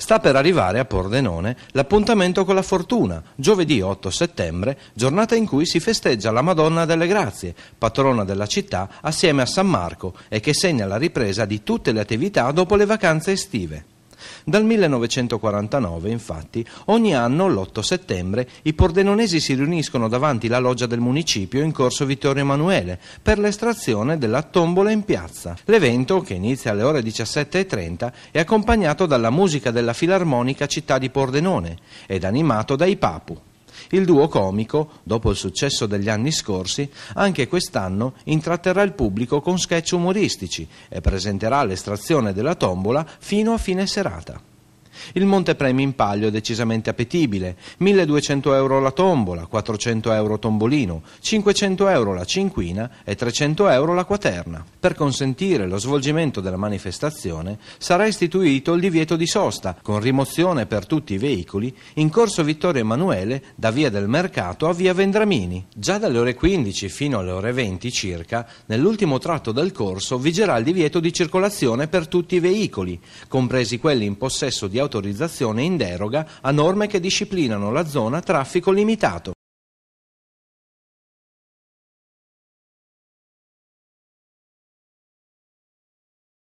Sta per arrivare a Pordenone l'appuntamento con la fortuna, giovedì 8 settembre, giornata in cui si festeggia la Madonna delle Grazie, patrona della città assieme a San Marco e che segna la ripresa di tutte le attività dopo le vacanze estive. Dal 1949, infatti, ogni anno, l'8 settembre, i pordenonesi si riuniscono davanti la loggia del municipio in corso Vittorio Emanuele per l'estrazione della tombola in piazza. L'evento, che inizia alle ore 17.30, è accompagnato dalla musica della Filarmonica Città di Pordenone ed animato dai Papu. Il duo comico, dopo il successo degli anni scorsi, anche quest'anno intratterrà il pubblico con sketch umoristici e presenterà l'estrazione della tombola fino a fine serata. Il montepremi in palio decisamente appetibile, 1200 euro la tombola, 400 euro tombolino, 500 euro la cinquina e 300 euro la quaterna. Per consentire lo svolgimento della manifestazione sarà istituito il divieto di sosta, con rimozione per tutti i veicoli, in corso Vittorio Emanuele da via del Mercato a via Vendramini. Già dalle ore 15 fino alle ore 20 circa, nell'ultimo tratto del corso vigerà il divieto di circolazione per tutti i veicoli, compresi quelli in possesso di autorizzazione autorizzazione in deroga a norme che disciplinano la zona traffico limitato.